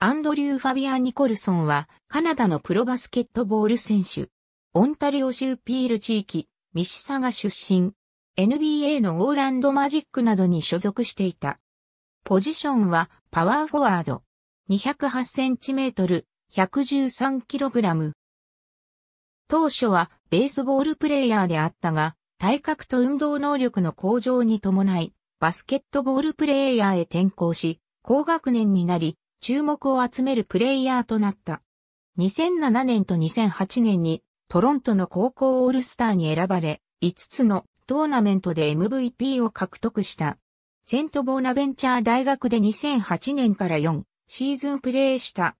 アンドリュー・ファビアン・ニコルソンは、カナダのプロバスケットボール選手。オンタリオ州ピール地域、ミシサガ出身。NBA のオーランドマジックなどに所属していた。ポジションは、パワーフォワード。208センチメートル、113キログラム。当初は、ベースボールプレイヤーであったが、体格と運動能力の向上に伴い、バスケットボールプレイヤーへ転向し、高学年になり、注目を集めるプレイヤーとなった。2007年と2008年にトロントの高校オールスターに選ばれ、5つのトーナメントで MVP を獲得した。セントボーナベンチャー大学で2008年から4シーズンプレーした。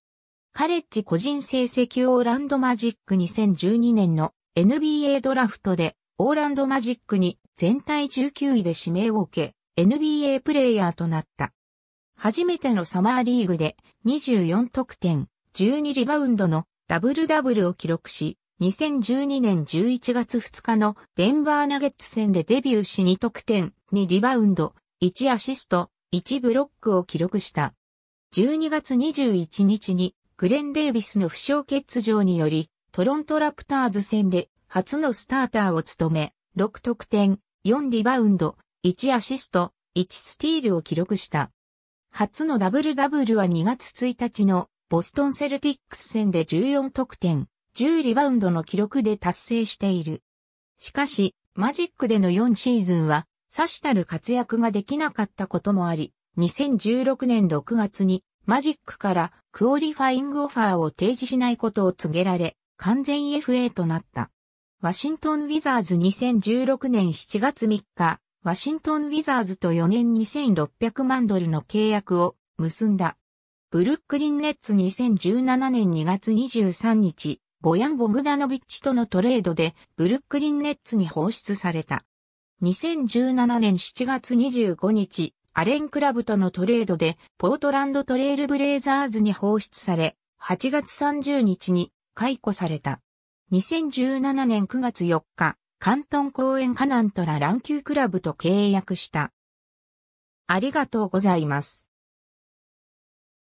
カレッジ個人成績オーランドマジック2012年の NBA ドラフトでオーランドマジックに全体19位で指名を受け、NBA プレイヤーとなった。初めてのサマーリーグで24得点、12リバウンドのダブルダブルを記録し、2012年11月2日のデンバーナゲッツ戦でデビューし2得点、2リバウンド、1アシスト、1ブロックを記録した。12月21日にグレン・デイビスの負傷欠場により、トロントラプターズ戦で初のスターターを務め、6得点、4リバウンド、1アシスト、1スティールを記録した。初のダブルダブルは2月1日のボストンセルティックス戦で14得点、10リバウンドの記録で達成している。しかし、マジックでの4シーズンは、さしたる活躍ができなかったこともあり、2016年6月にマジックからクオリファイングオファーを提示しないことを告げられ、完全 FA となった。ワシントン・ウィザーズ2016年7月3日、ワシントン・ウィザーズと4年2600万ドルの契約を結んだ。ブルックリン・ネッツ2017年2月23日、ボヤン・ボグダノビッチとのトレードでブルックリン・ネッツに放出された。2017年7月25日、アレンクラブとのトレードでポートランドトレイルブレイザーズに放出され、8月30日に解雇された。2017年9月4日、関東公園カナントラランクラブと契約した。ありがとうございます。